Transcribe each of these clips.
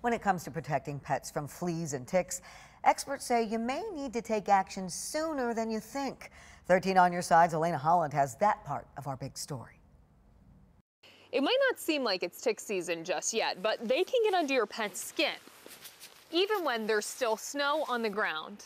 When it comes to protecting pets from fleas and ticks, experts say you may need to take action sooner than you think. 13 on your side's Elena Holland has that part of our big story. It might not seem like it's tick season just yet, but they can get under your pet's skin, even when there's still snow on the ground.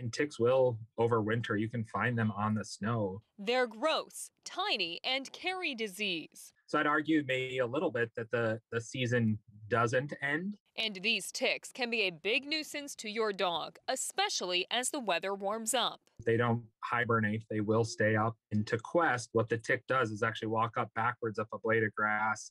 And ticks will overwinter. You can find them on the snow. They're gross, tiny, and carry disease. So I'd argue maybe a little bit that the, the season doesn't end. And these ticks can be a big nuisance to your dog, especially as the weather warms up. They don't hibernate, they will stay up. And to Quest, what the tick does is actually walk up backwards up a blade of grass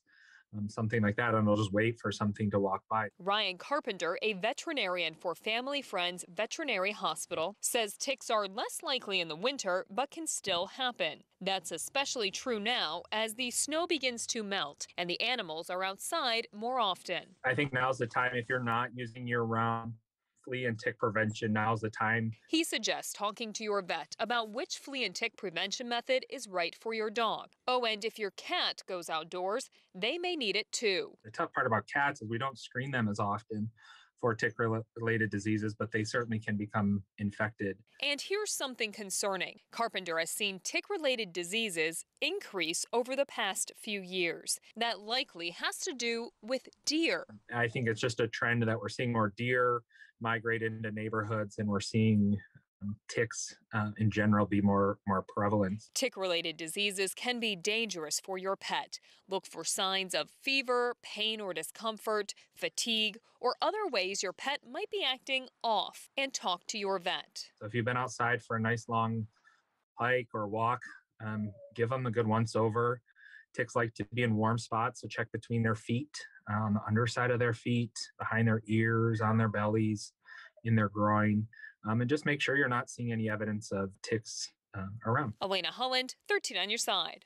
um, something like that, and I'll just wait for something to walk by. Ryan Carpenter, a veterinarian for Family Friends Veterinary Hospital, says ticks are less likely in the winter, but can still happen. That's especially true now as the snow begins to melt and the animals are outside more often. I think now's the time if you're not using year round flea and tick prevention, now's the time. He suggests talking to your vet about which flea and tick prevention method is right for your dog. Oh, and if your cat goes outdoors, they may need it too. The tough part about cats is we don't screen them as often for tick related diseases, but they certainly can become infected. And here's something concerning Carpenter has seen tick related diseases increase over the past few years. That likely has to do with deer. I think it's just a trend that we're seeing more deer migrate into neighborhoods and we're seeing ticks uh, in general be more more prevalent. Tick related diseases can be dangerous for your pet. Look for signs of fever, pain or discomfort, fatigue, or other ways your pet might be acting off and talk to your vet. So if you've been outside for a nice long hike or walk, um, give them a good once over. Ticks like to be in warm spots, so check between their feet, uh, on the underside of their feet, behind their ears, on their bellies in their groin, um, and just make sure you're not seeing any evidence of ticks uh, around. Elena Holland, 13 on your side.